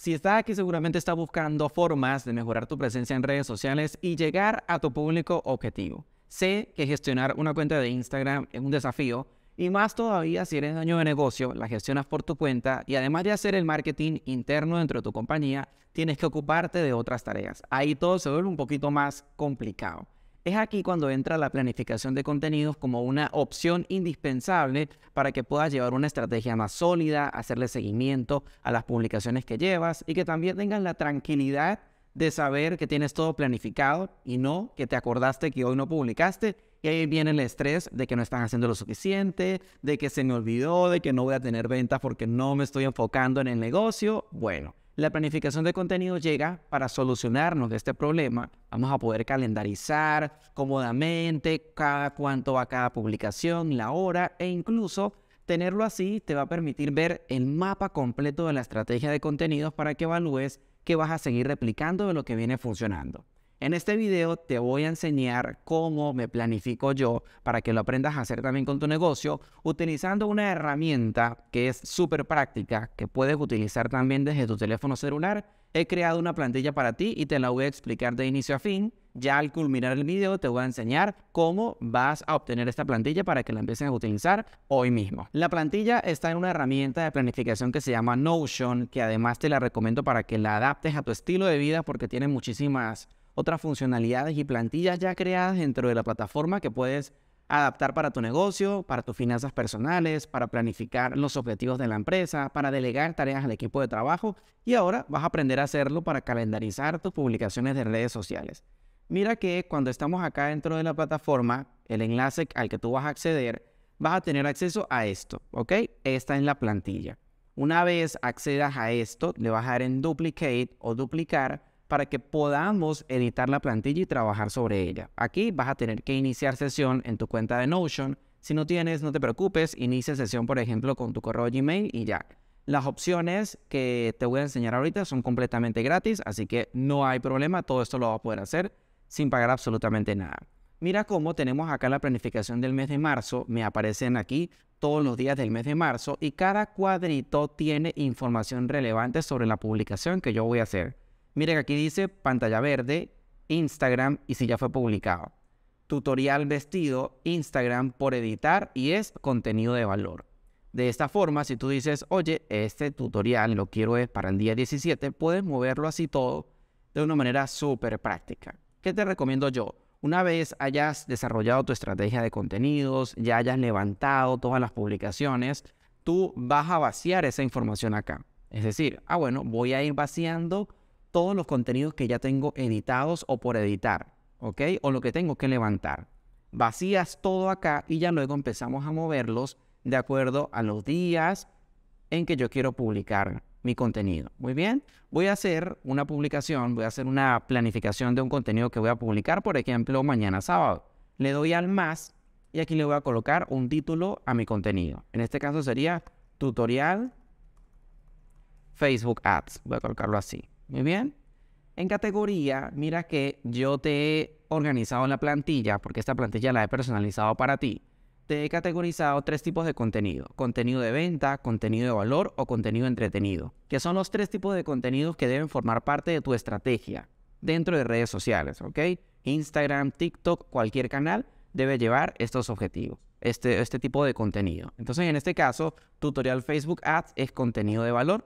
Si estás aquí seguramente estás buscando formas de mejorar tu presencia en redes sociales y llegar a tu público objetivo. Sé que gestionar una cuenta de Instagram es un desafío y más todavía si eres dueño de negocio, la gestionas por tu cuenta y además de hacer el marketing interno dentro de tu compañía, tienes que ocuparte de otras tareas. Ahí todo se vuelve un poquito más complicado. Es aquí cuando entra la planificación de contenidos como una opción indispensable para que puedas llevar una estrategia más sólida, hacerle seguimiento a las publicaciones que llevas y que también tengan la tranquilidad de saber que tienes todo planificado y no que te acordaste que hoy no publicaste y ahí viene el estrés de que no están haciendo lo suficiente, de que se me olvidó, de que no voy a tener ventas porque no me estoy enfocando en el negocio. Bueno, la planificación de contenido llega para solucionarnos de este problema. Vamos a poder calendarizar cómodamente cada cuánto va cada publicación, la hora e incluso tenerlo así te va a permitir ver el mapa completo de la estrategia de contenidos para que evalúes qué vas a seguir replicando de lo que viene funcionando. En este video te voy a enseñar cómo me planifico yo para que lo aprendas a hacer también con tu negocio utilizando una herramienta que es súper práctica que puedes utilizar también desde tu teléfono celular. He creado una plantilla para ti y te la voy a explicar de inicio a fin. Ya al culminar el video te voy a enseñar cómo vas a obtener esta plantilla para que la empieces a utilizar hoy mismo. La plantilla está en una herramienta de planificación que se llama Notion, que además te la recomiendo para que la adaptes a tu estilo de vida porque tiene muchísimas otras funcionalidades y plantillas ya creadas dentro de la plataforma que puedes adaptar para tu negocio, para tus finanzas personales, para planificar los objetivos de la empresa, para delegar tareas al equipo de trabajo y ahora vas a aprender a hacerlo para calendarizar tus publicaciones de redes sociales. Mira que cuando estamos acá dentro de la plataforma, el enlace al que tú vas a acceder, vas a tener acceso a esto, ¿ok? Esta es la plantilla. Una vez accedas a esto, le vas a dar en duplicate o duplicar para que podamos editar la plantilla y trabajar sobre ella. Aquí vas a tener que iniciar sesión en tu cuenta de Notion. Si no tienes, no te preocupes, inicia sesión, por ejemplo, con tu correo Gmail y ya. Las opciones que te voy a enseñar ahorita son completamente gratis, así que no hay problema, todo esto lo vas a poder hacer sin pagar absolutamente nada. Mira cómo tenemos acá la planificación del mes de marzo. Me aparecen aquí todos los días del mes de marzo y cada cuadrito tiene información relevante sobre la publicación que yo voy a hacer. Miren, aquí dice pantalla verde, Instagram y si ya fue publicado. Tutorial vestido, Instagram por editar y es contenido de valor. De esta forma, si tú dices, oye, este tutorial lo quiero para el día 17, puedes moverlo así todo de una manera súper práctica. ¿Qué te recomiendo yo? Una vez hayas desarrollado tu estrategia de contenidos, ya hayas levantado todas las publicaciones, tú vas a vaciar esa información acá. Es decir, ah, bueno, voy a ir vaciando todos los contenidos que ya tengo editados o por editar, ¿ok? O lo que tengo que levantar. Vacías todo acá y ya luego empezamos a moverlos de acuerdo a los días en que yo quiero publicar mi contenido. Muy bien, voy a hacer una publicación, voy a hacer una planificación de un contenido que voy a publicar, por ejemplo, mañana sábado. Le doy al más y aquí le voy a colocar un título a mi contenido. En este caso sería tutorial Facebook Ads. Voy a colocarlo así. Muy bien. En categoría, mira que yo te he organizado la plantilla, porque esta plantilla la he personalizado para ti. Te he categorizado tres tipos de contenido. Contenido de venta, contenido de valor o contenido entretenido, que son los tres tipos de contenidos que deben formar parte de tu estrategia dentro de redes sociales, ¿ok? Instagram, TikTok, cualquier canal debe llevar estos objetivos, este, este tipo de contenido. Entonces, en este caso, tutorial Facebook Ads es contenido de valor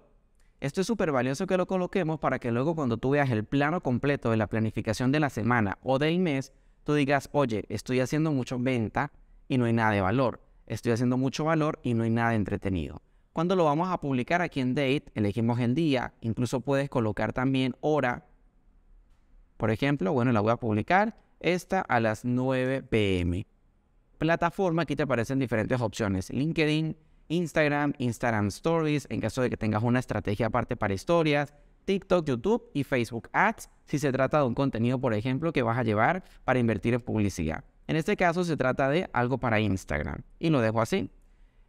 esto es súper valioso que lo coloquemos para que luego cuando tú veas el plano completo de la planificación de la semana o del mes, tú digas, oye, estoy haciendo mucho venta y no hay nada de valor. Estoy haciendo mucho valor y no hay nada de entretenido. Cuando lo vamos a publicar aquí en Date, elegimos el día, incluso puedes colocar también hora. Por ejemplo, bueno, la voy a publicar esta a las 9 pm. Plataforma, aquí te aparecen diferentes opciones. LinkedIn, Instagram, Instagram Stories, en caso de que tengas una estrategia aparte para historias, TikTok, YouTube y Facebook Ads, si se trata de un contenido, por ejemplo, que vas a llevar para invertir en publicidad. En este caso se trata de algo para Instagram y lo dejo así.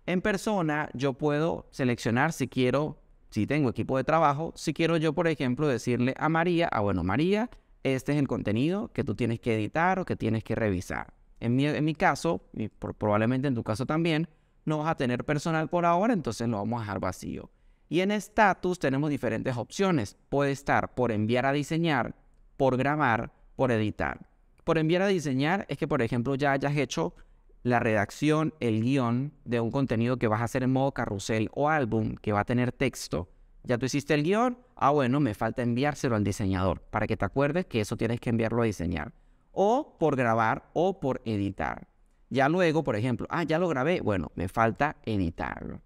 En persona yo puedo seleccionar si quiero, si tengo equipo de trabajo, si quiero yo, por ejemplo, decirle a María, ah bueno, María, este es el contenido que tú tienes que editar o que tienes que revisar. En mi, caso, y probablemente en tu caso también, no vas a tener personal por ahora, entonces lo vamos a dejar vacío. Y en status tenemos diferentes opciones. Puede estar por enviar a diseñar, por grabar, por editar. Por enviar a diseñar es que, por ejemplo, ya hayas hecho la redacción, el guión de un contenido que vas a hacer en modo carrusel o álbum, que va a tener texto. Ya tú hiciste el guión, ah bueno, me falta enviárselo al diseñador para que te acuerdes que eso tienes que enviarlo a diseñar. O por grabar o por editar. Ya luego, por ejemplo, ah, ya lo grabé, bueno, me falta editarlo.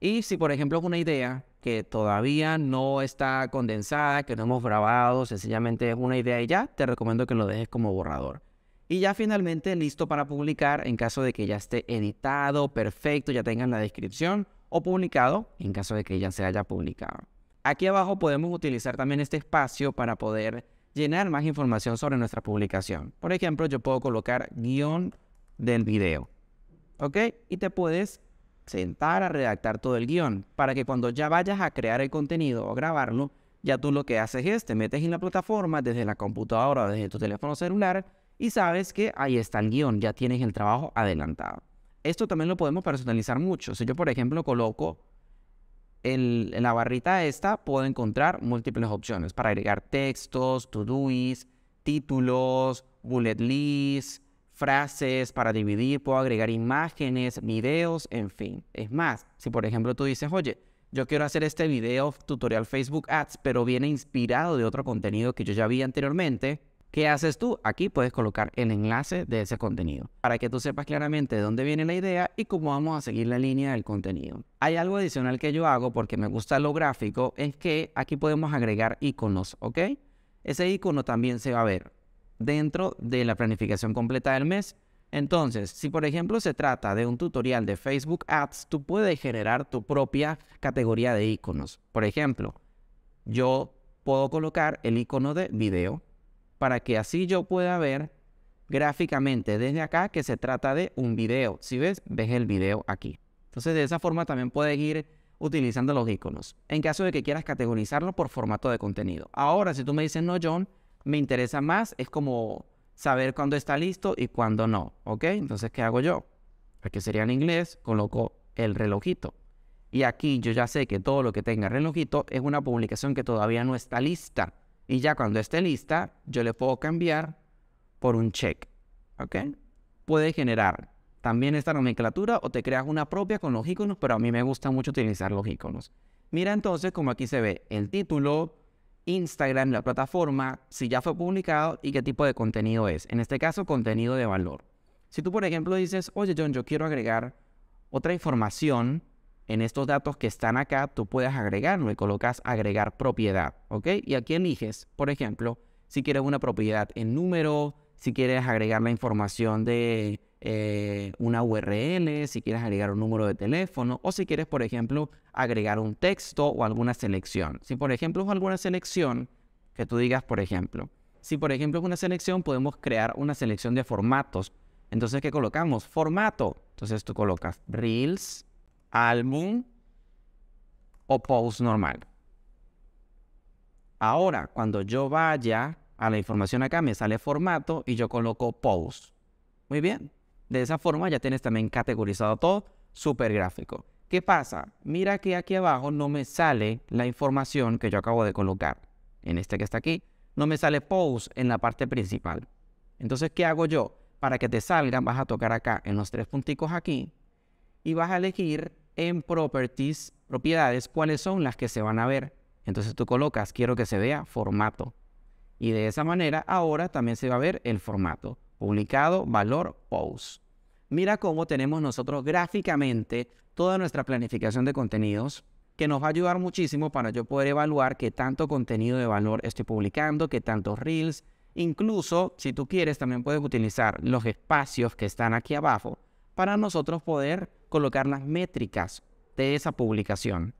Y si, por ejemplo, es una idea que todavía no está condensada, que no hemos grabado, sencillamente es una idea y ya, te recomiendo que lo dejes como borrador. Y ya finalmente listo para publicar en caso de que ya esté editado, perfecto, ya tengan la descripción o publicado en caso de que ya se haya publicado. Aquí abajo podemos utilizar también este espacio para poder llenar más información sobre nuestra publicación. Por ejemplo, yo puedo colocar guión del video. ¿Ok? Y te puedes sentar a redactar todo el guión para que cuando ya vayas a crear el contenido o grabarlo, ya tú lo que haces es te metes en la plataforma desde la computadora o desde tu teléfono celular y sabes que ahí está el guión, ya tienes el trabajo adelantado. Esto también lo podemos personalizar mucho. Si yo, por ejemplo, coloco en la barrita esta puedo encontrar múltiples opciones para agregar textos, to-do's, títulos, bullet lists, frases para dividir, puedo agregar imágenes, videos, en fin. Es más, si por ejemplo tú dices, oye, yo quiero hacer este video tutorial Facebook Ads, pero viene inspirado de otro contenido que yo ya vi anteriormente, ¿Qué haces tú? Aquí puedes colocar el enlace de ese contenido para que tú sepas claramente de dónde viene la idea y cómo vamos a seguir la línea del contenido. Hay algo adicional que yo hago porque me gusta lo gráfico, es que aquí podemos agregar iconos, ¿ok? Ese icono también se va a ver dentro de la planificación completa del mes. Entonces, si por ejemplo se trata de un tutorial de Facebook Ads, tú puedes generar tu propia categoría de iconos. Por ejemplo, yo puedo colocar el icono de video para que así yo pueda ver gráficamente desde acá que se trata de un video. Si ves, ves el video aquí. Entonces de esa forma también puedes ir utilizando los iconos. En caso de que quieras categorizarlo por formato de contenido. Ahora, si tú me dices, no, John, me interesa más, es como saber cuándo está listo y cuándo no. ¿Ok? Entonces, ¿qué hago yo? Aquí sería en inglés, coloco el relojito. Y aquí yo ya sé que todo lo que tenga relojito es una publicación que todavía no está lista. Y ya cuando esté lista, yo le puedo cambiar por un check. ¿Ok? Puede generar también esta nomenclatura o te creas una propia con los iconos, pero a mí me gusta mucho utilizar los iconos. Mira entonces como aquí se ve el título, Instagram, la plataforma, si ya fue publicado y qué tipo de contenido es. En este caso, contenido de valor. Si tú, por ejemplo, dices, oye John, yo quiero agregar otra información en estos datos que están acá, tú puedes agregarlo y colocas agregar propiedad, ¿ok? Y aquí eliges, por ejemplo, si quieres una propiedad en número, si quieres agregar la información de eh, una URL, si quieres agregar un número de teléfono o si quieres, por ejemplo, agregar un texto o alguna selección. Si, por ejemplo, es alguna selección, que tú digas, por ejemplo, si, por ejemplo, es una selección, podemos crear una selección de formatos. Entonces, ¿qué colocamos? Formato. Entonces, tú colocas Reels, moon o post normal. Ahora, cuando yo vaya a la información acá, me sale formato y yo coloco post. Muy bien. De esa forma ya tienes también categorizado todo, super gráfico. ¿Qué pasa? Mira que aquí abajo no me sale la información que yo acabo de colocar. En este que está aquí, no me sale post en la parte principal. Entonces, ¿qué hago yo? Para que te salgan, vas a tocar acá en los tres punticos aquí y vas a elegir en properties, propiedades, cuáles son las que se van a ver. Entonces tú colocas, quiero que se vea formato. Y de esa manera ahora también se va a ver el formato. Publicado, valor, post. Mira cómo tenemos nosotros gráficamente toda nuestra planificación de contenidos que nos va a ayudar muchísimo para yo poder evaluar qué tanto contenido de valor estoy publicando, qué tantos reels. Incluso, si tú quieres, también puedes utilizar los espacios que están aquí abajo para nosotros poder colocar las métricas de esa publicación.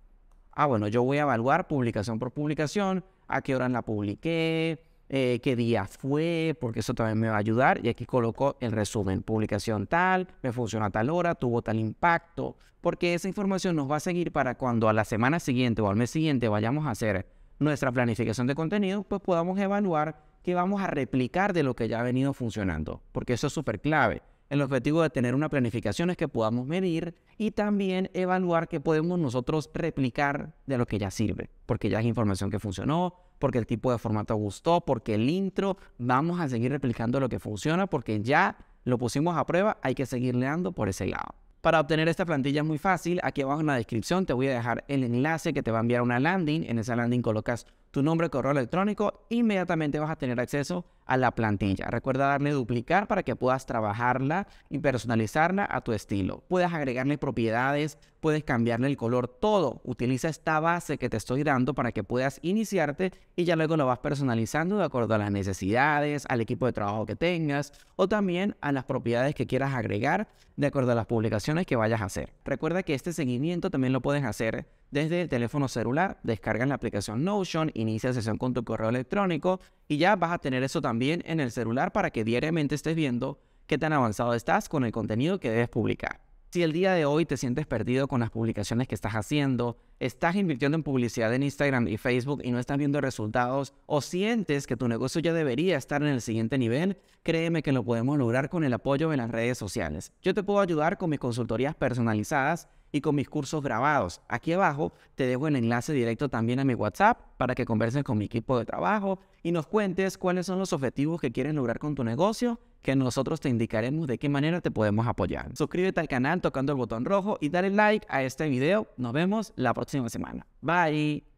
Ah, bueno, yo voy a evaluar publicación por publicación, a qué hora la publiqué, eh, qué día fue, porque eso también me va a ayudar. Y aquí coloco el resumen, publicación tal, me funciona a tal hora, tuvo tal impacto, porque esa información nos va a seguir para cuando a la semana siguiente o al mes siguiente vayamos a hacer nuestra planificación de contenido, pues podamos evaluar qué vamos a replicar de lo que ya ha venido funcionando, porque eso es súper clave. El objetivo de tener una planificación es que podamos medir y también evaluar que podemos nosotros replicar de lo que ya sirve, porque ya es información que funcionó, porque el tipo de formato gustó, porque el intro, vamos a seguir replicando lo que funciona, porque ya lo pusimos a prueba, hay que seguir leando por ese lado. Para obtener esta plantilla es muy fácil, aquí abajo en la descripción te voy a dejar el enlace que te va a enviar una landing, en esa landing colocas tu nombre correo electrónico, inmediatamente vas a tener acceso a la plantilla. Recuerda darle duplicar para que puedas trabajarla y personalizarla a tu estilo. Puedes agregarle propiedades, puedes cambiarle el color, todo. Utiliza esta base que te estoy dando para que puedas iniciarte y ya luego lo vas personalizando de acuerdo a las necesidades, al equipo de trabajo que tengas o también a las propiedades que quieras agregar de acuerdo a las publicaciones que vayas a hacer. Recuerda que este seguimiento también lo puedes hacer desde el teléfono celular, descargas la aplicación Notion, inicia sesión con tu correo electrónico y ya vas a tener eso también en el celular para que diariamente estés viendo qué tan avanzado estás con el contenido que debes publicar. Si el día de hoy te sientes perdido con las publicaciones que estás haciendo, estás invirtiendo en publicidad en Instagram y Facebook y no estás viendo resultados, o sientes que tu negocio ya debería estar en el siguiente nivel, créeme que lo podemos lograr con el apoyo de las redes sociales. Yo te puedo ayudar con mis consultorías personalizadas y con mis cursos grabados. Aquí abajo te dejo el enlace directo también a mi WhatsApp para que converses con mi equipo de trabajo y nos cuentes cuáles son los objetivos que quieres lograr con tu negocio, que nosotros te indicaremos de qué manera te podemos apoyar. Suscríbete al canal tocando el botón rojo y dale like a este video. Nos vemos la próxima semana. Bye.